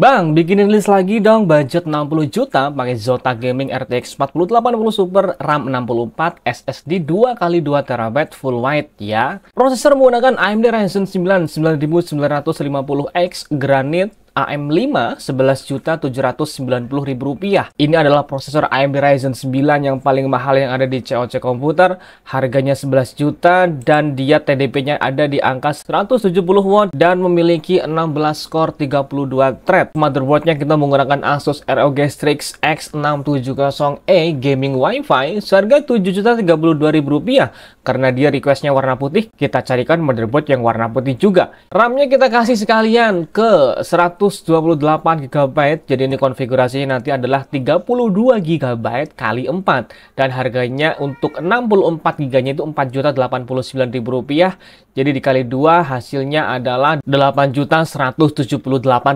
Bang, bikinin list lagi dong budget 60 juta pakai Zota Gaming RTX 4080 Super RAM 64 SSD 2x2TB full white, ya. Prosesor menggunakan AMD Ryzen 9 9950X Granite AM5 11.790.000 Ini adalah prosesor AMD Ryzen 9 yang paling mahal yang ada di COC komputer Harganya 11 juta dan dia TDP-nya ada di angka 170 watt dan memiliki 16 core 32 thread Motherboardnya kita menggunakan Asus ROG Strix X670E Gaming Wi-Fi seharga rp rupiah. Karena dia requestnya warna putih, kita carikan motherboard yang warna putih juga. RAMnya kita kasih sekalian ke 128GB, jadi ini konfigurasinya nanti adalah 32GB kali 4. Dan harganya untuk 64GB-nya itu ribu rupiah. jadi dikali dua hasilnya adalah juta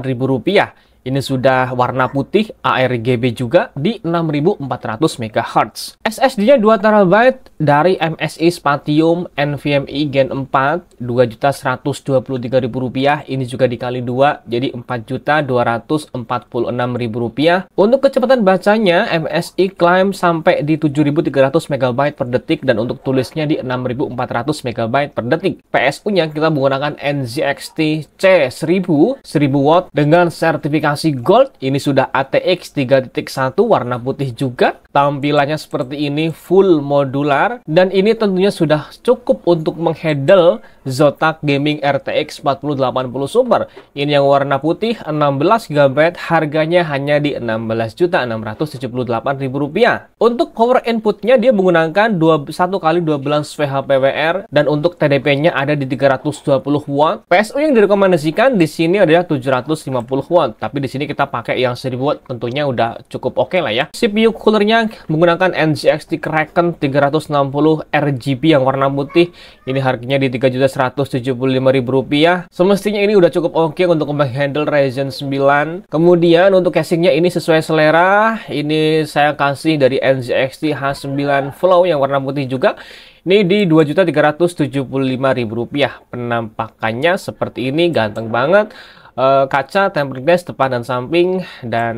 ribu rupiah. Ini sudah warna putih ARGB juga di 6400 MHz. SSD-nya 2 TB dari MSI Spatium NVMe Gen 4 2.123.000 ini juga dikali 2 jadi 4.246.000 rupiah. Untuk kecepatan bacanya MSI klaim sampai di 7.300 MB per detik dan untuk tulisnya di 6.400 MB per detik. PSU-nya kita menggunakan NZXT C1000 1000 watt dengan sertifikasi versi gold, ini sudah ATX 3.1 warna putih juga. Tampilannya seperti ini, full modular. Dan ini tentunya sudah cukup untuk menghandle Zotac Gaming RTX 4080 Super. Ini yang warna putih, 16 GB, harganya hanya di 16.678.000 rupiah Untuk power inputnya dia menggunakan 1 kali 12 VHPWR dan untuk TDP-nya ada di 320 watt. PSU yang direkomendasikan di sini adalah 750 watt, tapi di sini kita pakai yang 1000 watt tentunya udah cukup oke okay lah ya. CPU coolernya menggunakan NZXT Kraken 360 RGB yang warna putih. Ini harganya di 3.175.000 rupiah. Semestinya ini udah cukup oke okay untuk menghandle Ryzen 9. Kemudian untuk casingnya ini sesuai selera. Ini saya kasih dari NZXT H9 Flow yang warna putih juga. Ini di Rp2.375.000. Penampakannya seperti ini, ganteng banget uh, kaca tempered glass depan dan samping dan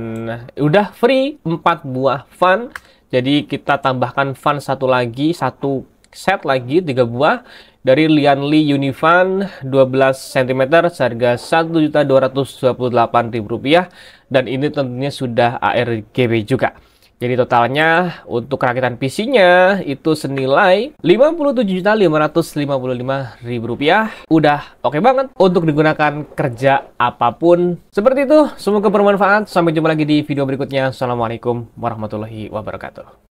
udah free empat buah fan jadi kita tambahkan fan satu lagi satu set lagi tiga buah dari Lianli Unifan 12 cm seharga Rp1.228.000 dan ini tentunya sudah ARGB juga. Jadi totalnya untuk rakitan PC-nya itu senilai Rp57.555.000. Udah oke okay banget untuk digunakan kerja apapun. Seperti itu, semoga bermanfaat. Sampai jumpa lagi di video berikutnya. Assalamualaikum warahmatullahi wabarakatuh.